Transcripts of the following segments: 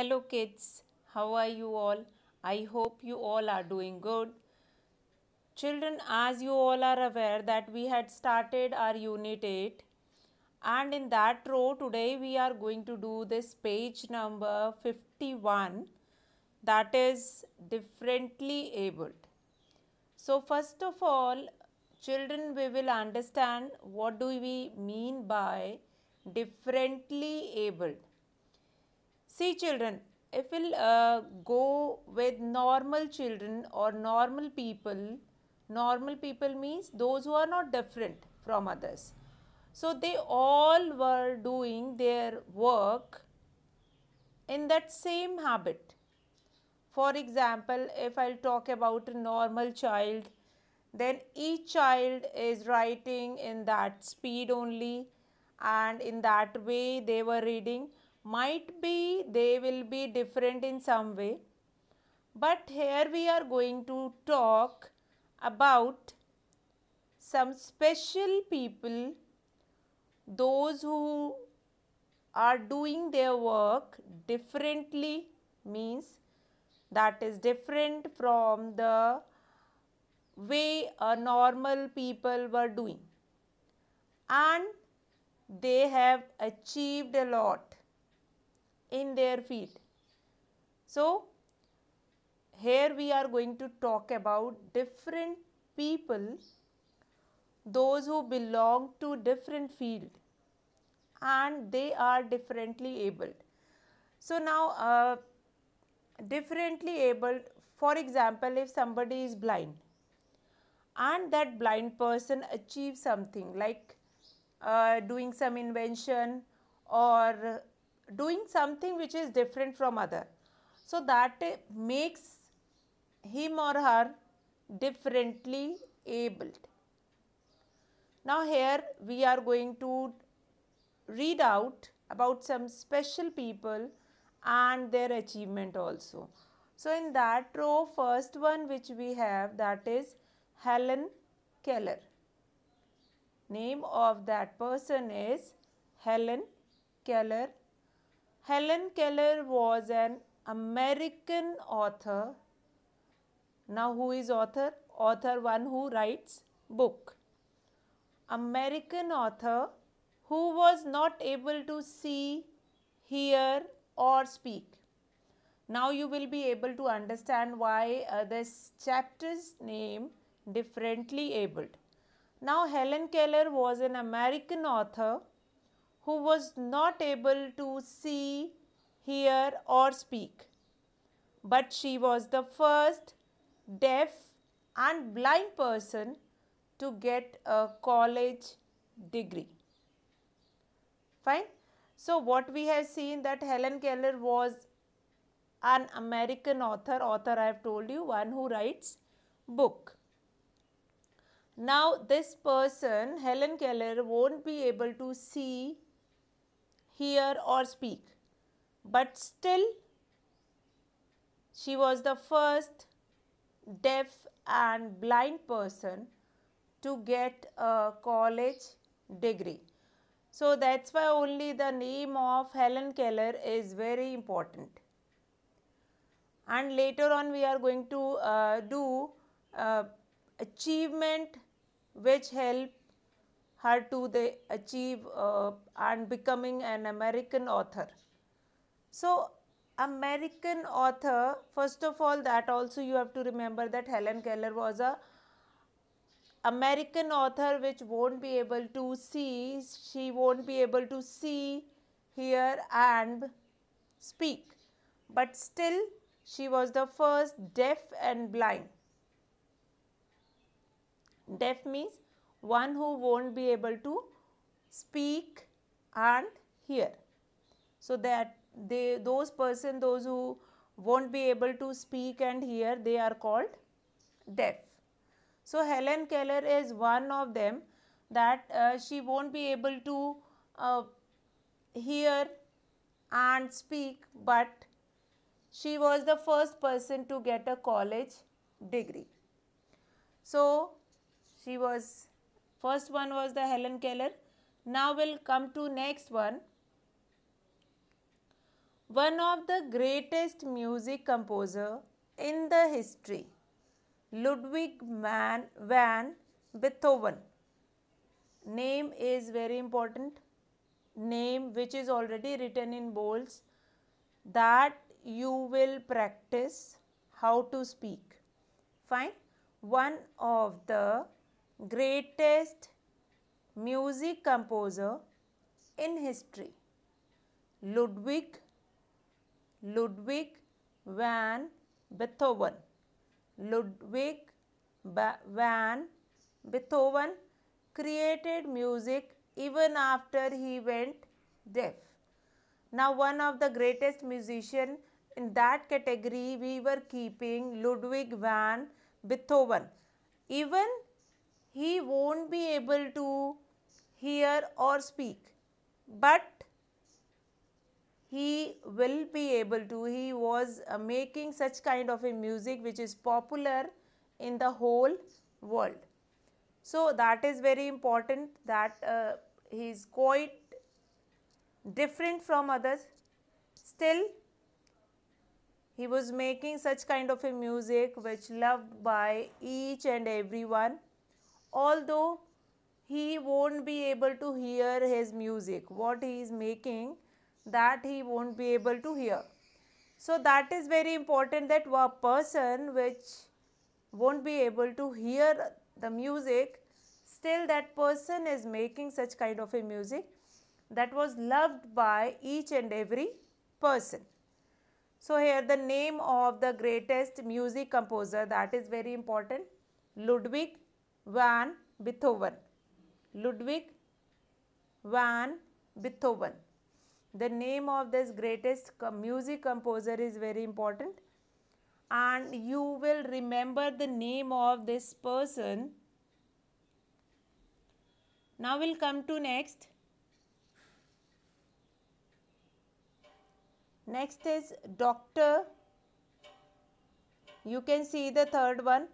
Hello kids, how are you all? I hope you all are doing good. Children, as you all are aware that we had started our unit 8 and in that row today we are going to do this page number 51 that is differently abled. So first of all children we will understand what do we mean by differently abled See children, if we'll uh, go with normal children or normal people, normal people means those who are not different from others. So they all were doing their work in that same habit. For example, if I will talk about a normal child, then each child is writing in that speed only and in that way they were reading might be they will be different in some way. But here we are going to talk about some special people, those who are doing their work differently means that is different from the way a normal people were doing and they have achieved a lot in their field. So, here we are going to talk about different people, those who belong to different field and they are differently abled. So, now uh, differently abled, for example, if somebody is blind and that blind person achieves something like uh, doing some invention or doing something which is different from other. So, that makes him or her differently abled. Now, here we are going to read out about some special people and their achievement also. So, in that row first one which we have that is Helen Keller. Name of that person is Helen Keller Helen Keller was an American author. Now who is author? Author one who writes book. American author who was not able to see, hear or speak. Now you will be able to understand why uh, this chapter's name differently abled. Now Helen Keller was an American author who was not able to see, hear or speak. But she was the first deaf and blind person to get a college degree. Fine. So, what we have seen that Helen Keller was an American author, author I have told you, one who writes book. Now, this person Helen Keller won't be able to see, hear or speak. But still, she was the first deaf and blind person to get a college degree. So that's why only the name of Helen Keller is very important. And later on we are going to uh, do uh, achievement which help how do they achieve uh, and becoming an American author. So, American author, first of all that also you have to remember that Helen Keller was a American author which won't be able to see, she won't be able to see, hear and speak. But still she was the first deaf and blind. Deaf means one who won't be able to speak and hear. So that they those person those who won't be able to speak and hear they are called deaf. So Helen Keller is one of them that uh, she won't be able to uh, hear and speak but she was the first person to get a college degree. So she was First one was the Helen Keller. Now we'll come to next one. One of the greatest music composer in the history, Ludwig van, van Beethoven. Name is very important. Name which is already written in bowls that you will practice how to speak. Fine. One of the greatest music composer in history Ludwig Ludwig van Beethoven Ludwig van Beethoven created music even after he went deaf. Now one of the greatest musician in that category we were keeping Ludwig van Beethoven. Even he won't be able to hear or speak, but he will be able to. He was uh, making such kind of a music which is popular in the whole world. So, that is very important that uh, he is quite different from others. Still, he was making such kind of a music which loved by each and everyone although he won't be able to hear his music what he is making that he won't be able to hear so that is very important that a person which won't be able to hear the music still that person is making such kind of a music that was loved by each and every person. So here the name of the greatest music composer that is very important Ludwig van Beethoven. Ludwig van Beethoven. The name of this greatest music composer is very important and you will remember the name of this person. Now we'll come to next. Next is Dr. You can see the third one.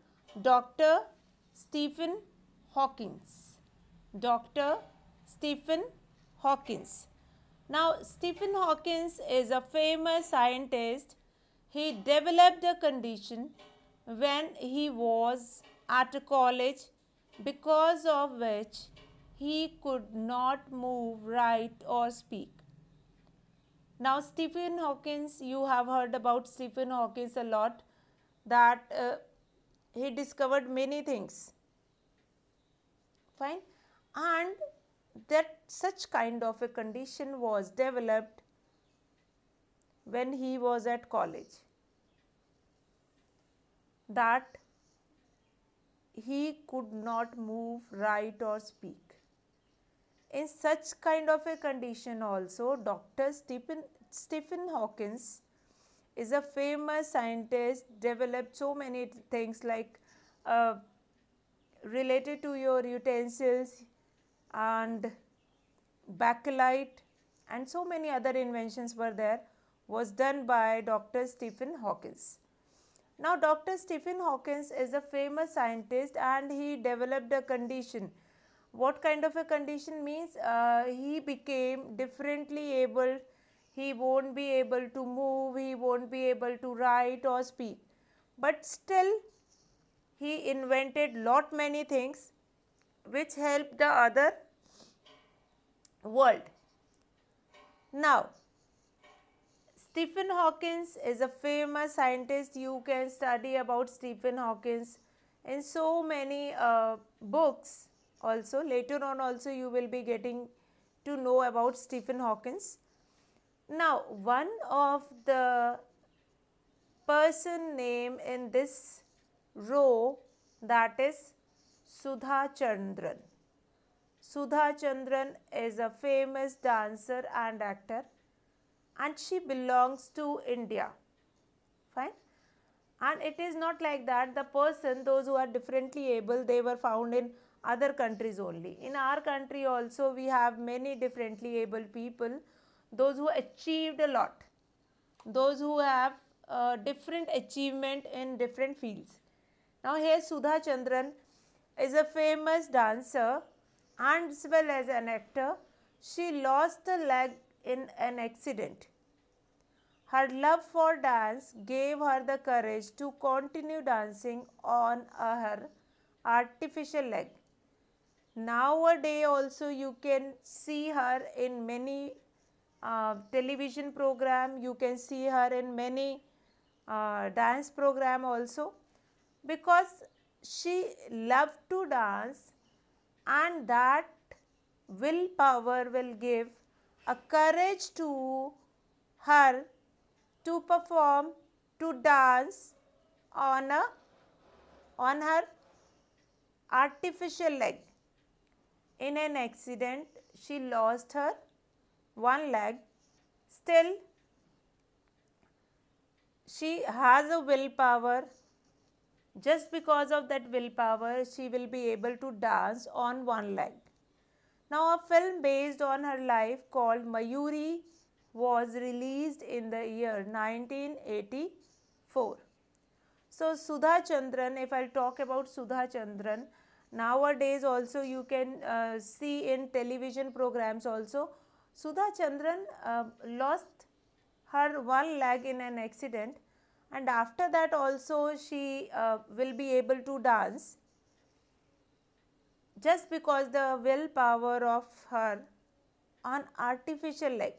Dr. Stephen Hawkins. Dr. Stephen Hawkins. Now, Stephen Hawkins is a famous scientist. He developed a condition when he was at college because of which he could not move, write or speak. Now, Stephen Hawkins, you have heard about Stephen Hawkins a lot that uh, he discovered many things. Fine. And that such kind of a condition was developed when he was at college that he could not move, write or speak. In such kind of a condition also, Dr. Stephen, Stephen Hawkins is a famous scientist, developed so many things like uh, related to your utensils and backlight and so many other inventions were there was done by Dr. Stephen Hawkins. Now Dr. Stephen Hawkins is a famous scientist and he developed a condition. What kind of a condition means? Uh, he became differently able he won't be able to move, he won't be able to write or speak. But still, he invented lot many things which helped the other world. Now, Stephen Hawkins is a famous scientist. You can study about Stephen Hawkins in so many uh, books also. Later on also you will be getting to know about Stephen Hawkins. Now, one of the person name in this row that is Sudha Chandran. Sudha Chandran is a famous dancer and actor and she belongs to India. Fine. And it is not like that the person, those who are differently able, they were found in other countries only. In our country also we have many differently able people those who achieved a lot, those who have uh, different achievement in different fields. Now here Sudha Chandran is a famous dancer and as well as an actor. She lost a leg in an accident. Her love for dance gave her the courage to continue dancing on her artificial leg. Nowadays also you can see her in many uh, television program you can see her in many uh, dance program also because she loved to dance and that willpower will give a courage to her to perform to dance on a on her artificial leg in an accident she lost her one leg still she has a willpower just because of that willpower she will be able to dance on one leg. Now a film based on her life called Mayuri was released in the year 1984. So Sudha Chandran, if I talk about Sudha Chandran, nowadays also you can uh, see in television programs also Sudha Chandran uh, lost her one leg in an accident and after that also she uh, will be able to dance just because the willpower of her on artificial leg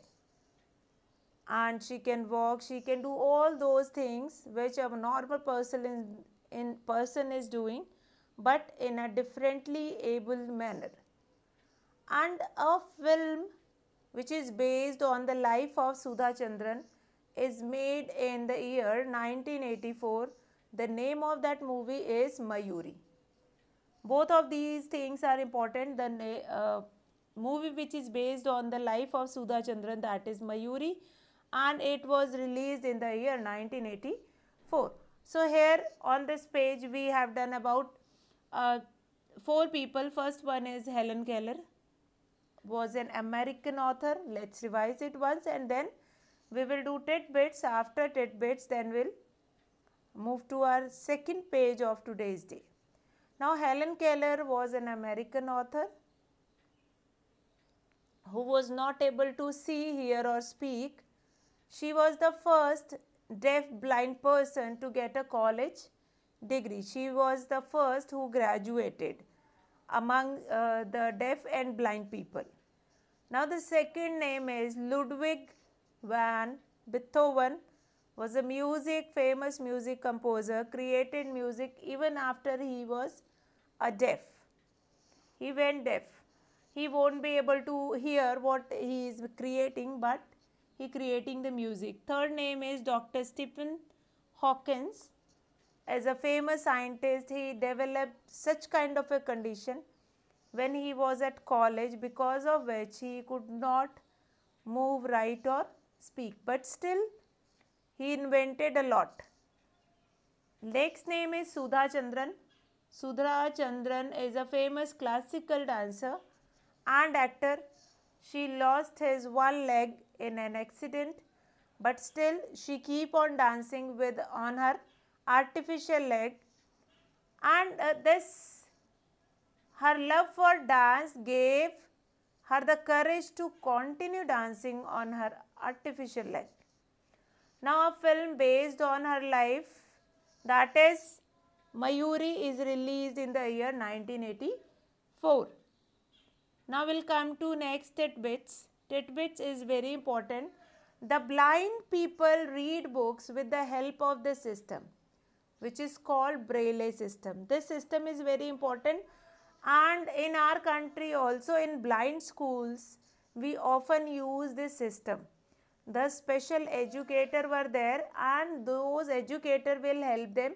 and she can walk she can do all those things which a normal person in, in person is doing but in a differently able manner and a film which is based on the life of Sudha Chandran is made in the year 1984. The name of that movie is Mayuri. Both of these things are important. The uh, movie which is based on the life of Sudha Chandran that is Mayuri and it was released in the year 1984. So here on this page we have done about uh, four people. First one is Helen Keller was an American author. Let's revise it once and then we will do tidbits. After tidbits, then we'll move to our second page of today's day. Now, Helen Keller was an American author who was not able to see, hear or speak. She was the first deaf blind person to get a college degree. She was the first who graduated among uh, the deaf and blind people. Now the second name is Ludwig van Beethoven was a music famous music composer created music even after he was a deaf. He went deaf. He won't be able to hear what he is creating but he creating the music. Third name is Dr. Stephen Hawkins. As a famous scientist, he developed such kind of a condition when he was at college because of which he could not move, write or speak. But still he invented a lot. Next name is Sudha Chandran. Sudha Chandran is a famous classical dancer and actor. She lost his one leg in an accident but still she keep on dancing with on her artificial leg and uh, this her love for dance gave her the courage to continue dancing on her artificial leg. Now a film based on her life that is Mayuri is released in the year 1984. Now we'll come to next tidbits. Tidbits is very important. The blind people read books with the help of the system which is called Braille system. This system is very important and in our country also in blind schools we often use this system. The special educator were there and those educator will help them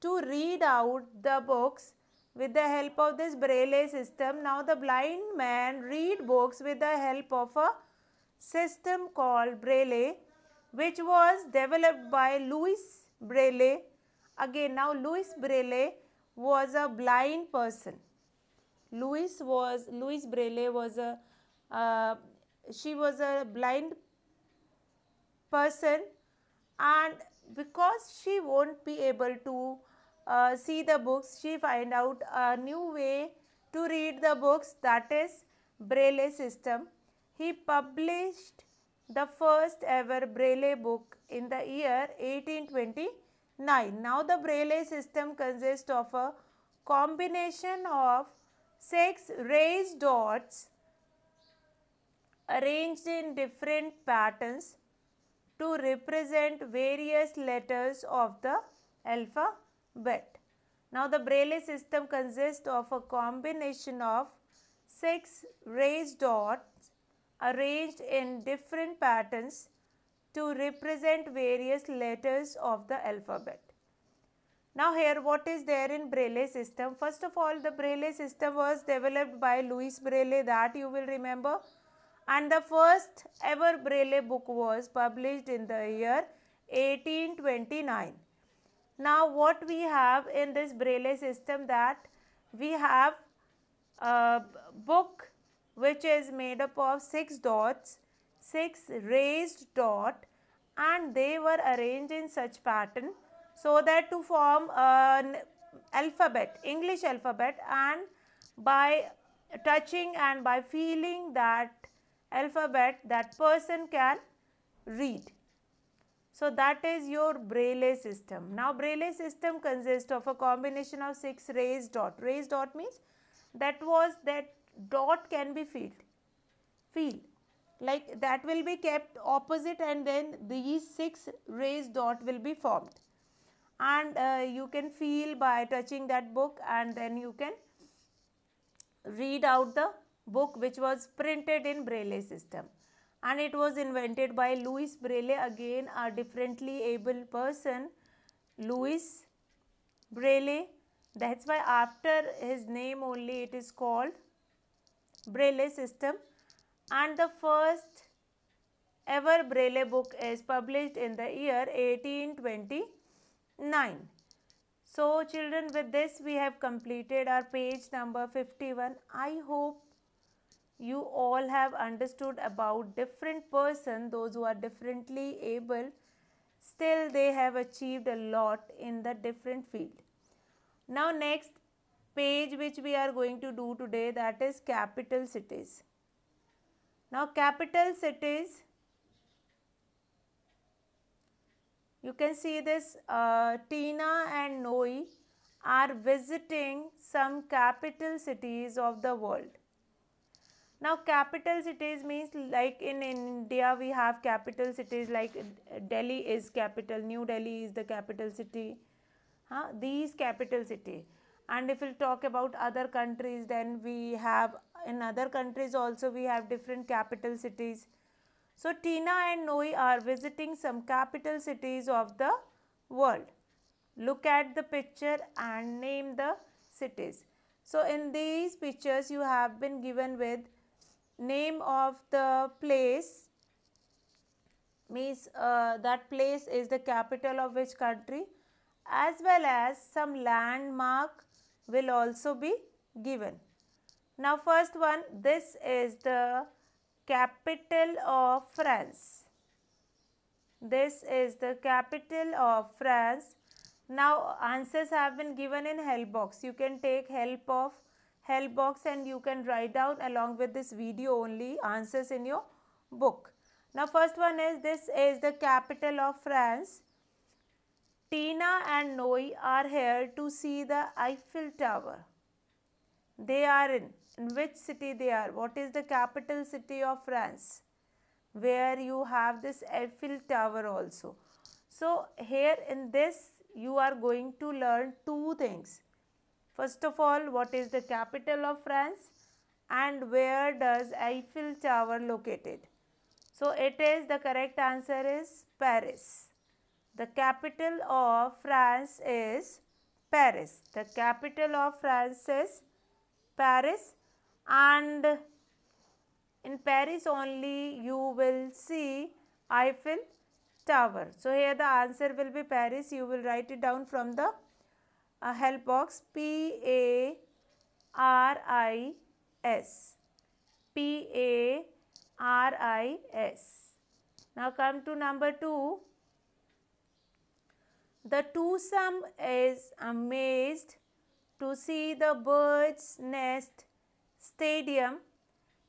to read out the books with the help of this braille system. Now the blind man read books with the help of a system called braille which was developed by Louis Braille. Again now Louis Braille was a blind person Louis was Louis Braille was a uh, she was a blind person and because she won't be able to uh, see the books she find out a new way to read the books that is braille system he published the first ever braille book in the year 1829 now the braille system consists of a combination of six raised dots arranged in different patterns to represent various letters of the alphabet. Now the Braille system consists of a combination of 6 raised dots arranged in different patterns to represent various letters of the alphabet. Now here what is there in Braille system? First of all the Braille system was developed by Louis Braille that you will remember and the first ever Braille book was published in the year 1829. Now what we have in this Braille system that we have a book which is made up of 6 dots, 6 raised dot and they were arranged in such pattern so that to form an alphabet, English alphabet and by touching and by feeling that alphabet that person can read. So, that is your Braille system. Now, Braille system consists of a combination of 6 raised dot. Raised dot means that was that dot can be filled, feel like that will be kept opposite and then these 6 raised dot will be formed and uh, you can feel by touching that book and then you can read out the book which was printed in braille system and it was invented by Louis Braille again a differently able person Louis Braille that's why after his name only it is called Braille system and the first ever Braille book is published in the year 1820 9. So children with this we have completed our page number 51. I hope you all have understood about different person those who are differently able still they have achieved a lot in the different field. Now next page which we are going to do today that is capital cities. Now capital cities You can see this uh, Tina and Noi are visiting some capital cities of the world. Now capital cities means like in India we have capital cities like Delhi is capital, New Delhi is the capital city, huh? these capital city. And if we we'll talk about other countries then we have in other countries also we have different capital cities. So Tina and Noi are visiting some capital cities of the world. Look at the picture and name the cities. So in these pictures you have been given with name of the place means uh, that place is the capital of which country as well as some landmark will also be given. Now first one this is the capital of France. This is the capital of France. Now answers have been given in help box. You can take help of help box and you can write down along with this video only answers in your book. Now first one is this is the capital of France. Tina and Noy are here to see the Eiffel Tower. They are in. In which city they are? What is the capital city of France? Where you have this Eiffel Tower also. So, here in this you are going to learn two things. First of all, what is the capital of France? And where does Eiffel Tower located? So, it is the correct answer is Paris. The capital of France is Paris. The capital of France is Paris and in Paris only you will see Eiffel Tower. So here the answer will be Paris. You will write it down from the uh, help box P A R I S. P A R I S. Now come to number 2. The two sum is a made to see the bird's nest stadium.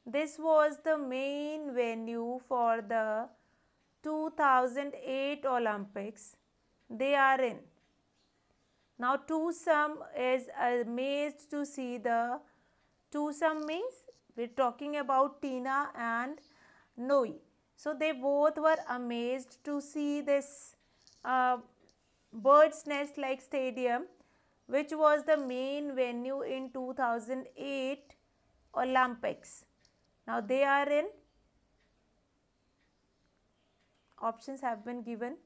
This was the main venue for the 2008 Olympics. They are in. Now, twosome is amazed to see the twosome means we're talking about Tina and Noe. So, they both were amazed to see this uh, bird's nest like stadium which was the main venue in 2008 Olympics. Now they are in options have been given.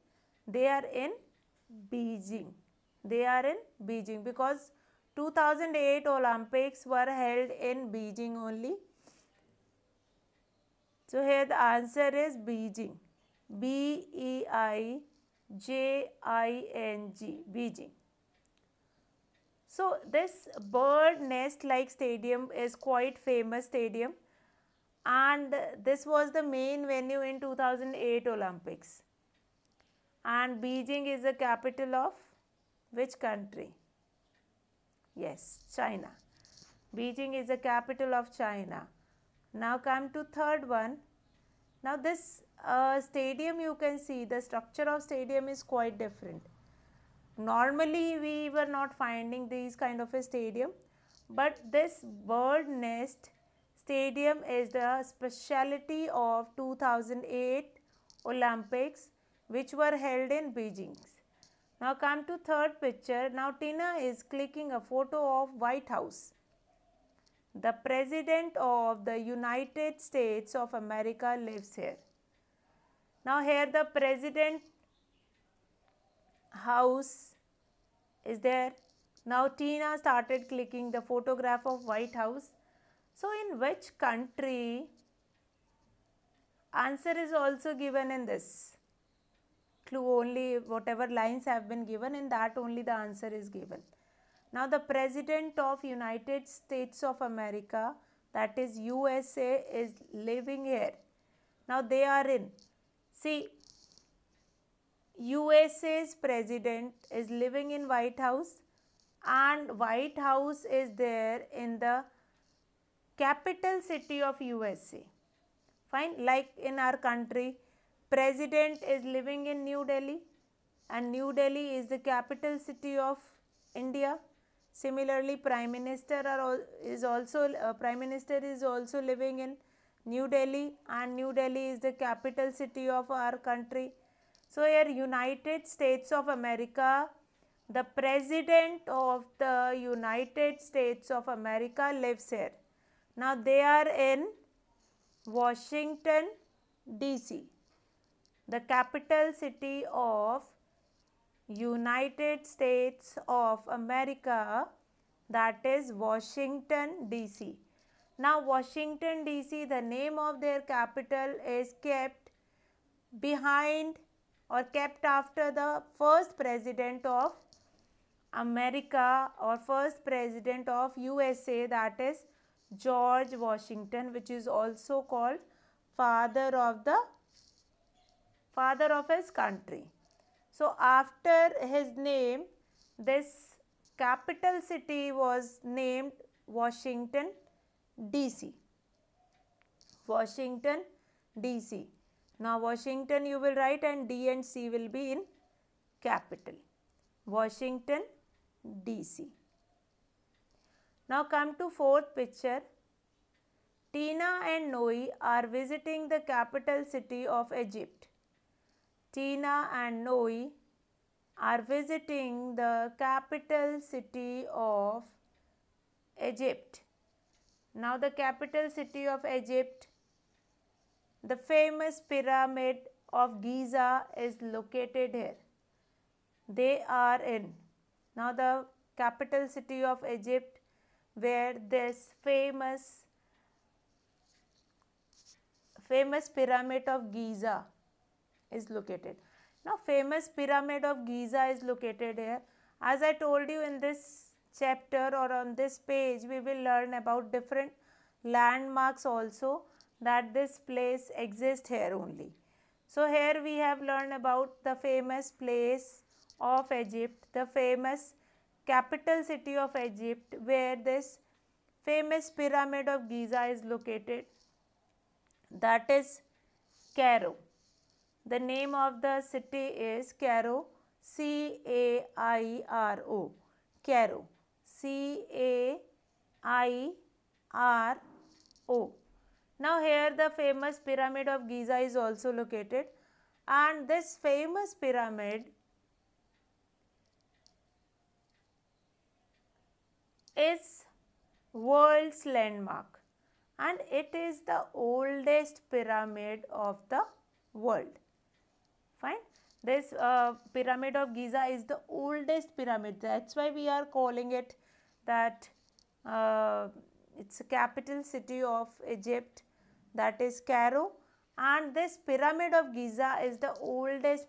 They are in Beijing. They are in Beijing because 2008 Olympics were held in Beijing only. So here the answer is Beijing. B E I J I N G Beijing. So this bird nest like stadium is quite famous stadium and this was the main venue in 2008 Olympics. And Beijing is the capital of which country? Yes, China. Beijing is the capital of China. Now come to third one. Now this uh, stadium you can see the structure of stadium is quite different. Normally we were not finding these kind of a stadium but this bird nest stadium is the speciality of 2008 Olympics which were held in Beijing. Now come to third picture. Now Tina is clicking a photo of White House. The President of the United States of America lives here. Now here the President house is there. Now Tina started clicking the photograph of White House. So in which country? Answer is also given in this. Clue only whatever lines have been given in that only the answer is given. Now the President of United States of America that is USA is living here. Now they are in. See USA's president is living in White House and White House is there in the capital city of USA. Fine, like in our country, president is living in New Delhi and New Delhi is the capital city of India. Similarly, Prime Minister is also uh, Prime Minister is also living in New Delhi and New Delhi is the capital city of our country so here United States of America, the President of the United States of America lives here. Now they are in Washington DC, the capital city of United States of America that is Washington DC. Now Washington DC the name of their capital is kept behind or kept after the first president of America or first president of USA that is George Washington which is also called father of the father of his country. So after his name this capital city was named Washington DC. Washington DC. Now, Washington you will write and D and C will be in capital. Washington DC. Now, come to fourth picture. Tina and Noe are visiting the capital city of Egypt. Tina and Noe are visiting the capital city of Egypt. Now, the capital city of Egypt the famous pyramid of Giza is located here. They are in now the capital city of Egypt where this famous famous pyramid of Giza is located. Now famous pyramid of Giza is located here. As I told you in this chapter or on this page we will learn about different landmarks also that this place exists here only. So here we have learned about the famous place of Egypt, the famous capital city of Egypt where this famous pyramid of Giza is located that is Cairo. The name of the city is Cairo, C-A-I-R-O, Cairo, C-A-I-R-O. Now here the famous pyramid of Giza is also located and this famous pyramid is world's landmark and it is the oldest pyramid of the world. Fine. This uh, pyramid of Giza is the oldest pyramid. That's why we are calling it that uh, it's a capital city of Egypt that is Cairo and this pyramid of Giza is the oldest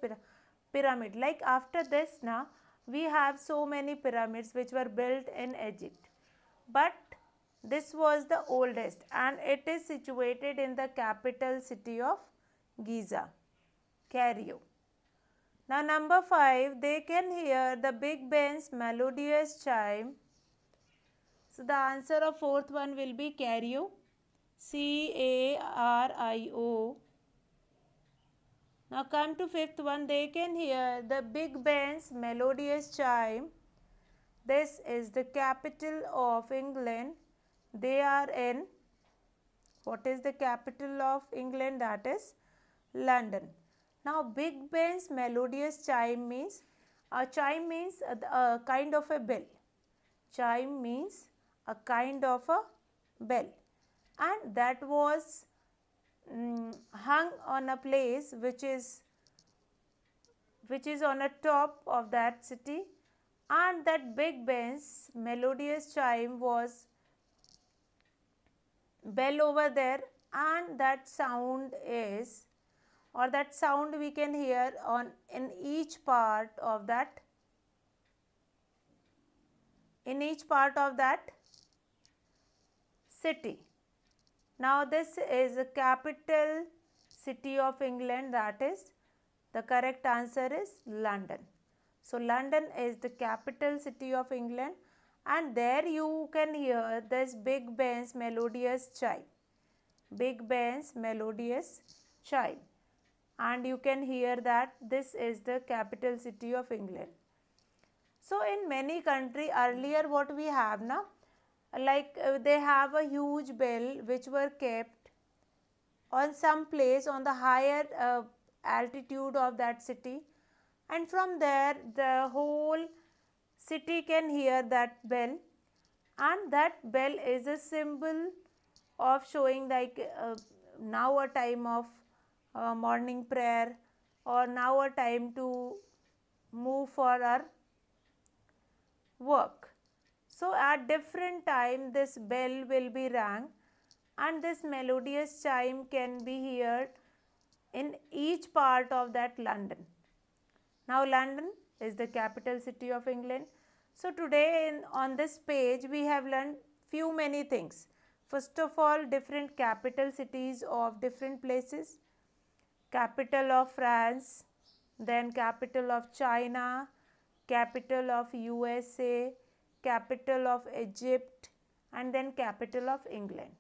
pyramid like after this now we have so many pyramids which were built in Egypt but this was the oldest and it is situated in the capital city of Giza, Cairo. Now number 5, they can hear the Big Ben's melodious chime. So the answer of fourth one will be Cairo. C A R I O. Now come to fifth one. They can hear the big band's melodious chime. This is the capital of England. They are in. What is the capital of England? That is London. Now big band's melodious chime means a chime means a, a kind of a bell. Chime means a kind of a bell and that was um, hung on a place which is which is on a top of that city and that big band's melodious chime was bell over there and that sound is or that sound we can hear on in each part of that in each part of that city. Now this is the capital city of England that is the correct answer is London. So London is the capital city of England and there you can hear this Big Ben's melodious chime. Big Ben's melodious chime and you can hear that this is the capital city of England. So in many country earlier what we have now like uh, they have a huge bell which were kept on some place on the higher uh, altitude of that city and from there the whole city can hear that bell and that bell is a symbol of showing like uh, now a time of uh, morning prayer or now a time to move for our work. So at different time this bell will be rang and this melodious chime can be heard in each part of that London. Now London is the capital city of England. So today in, on this page we have learned few many things. First of all different capital cities of different places. Capital of France, then capital of China, capital of USA, capital of Egypt and then capital of England.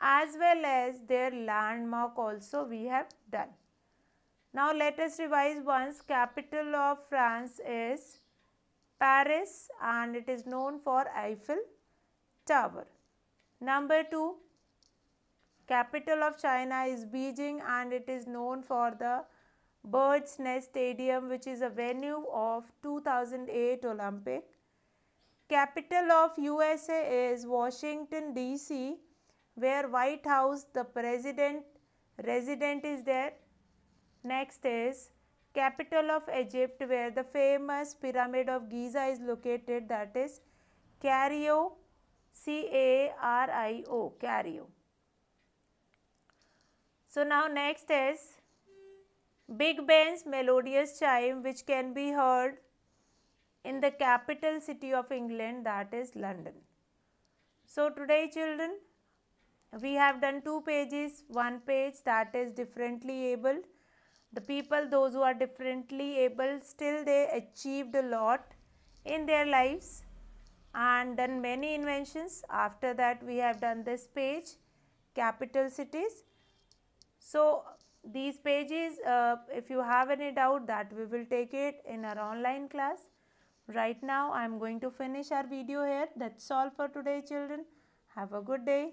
As well as their landmark also we have done. Now let us revise once capital of France is Paris and it is known for Eiffel Tower. Number 2 capital of China is Beijing and it is known for the Bird's Nest Stadium which is a venue of 2008 Olympic Capital of USA is Washington DC where White House the president resident is there. Next is capital of Egypt where the famous pyramid of Giza is located that is Cairo C A R I O Cario. So now next is Big Ben's melodious chime which can be heard in the capital city of England that is London. So, today children we have done two pages, one page that is differently able. The people those who are differently able still they achieved a lot in their lives and done many inventions. After that we have done this page capital cities. So, these pages uh, if you have any doubt that we will take it in our online class. Right now I am going to finish our video here. That's all for today children. Have a good day.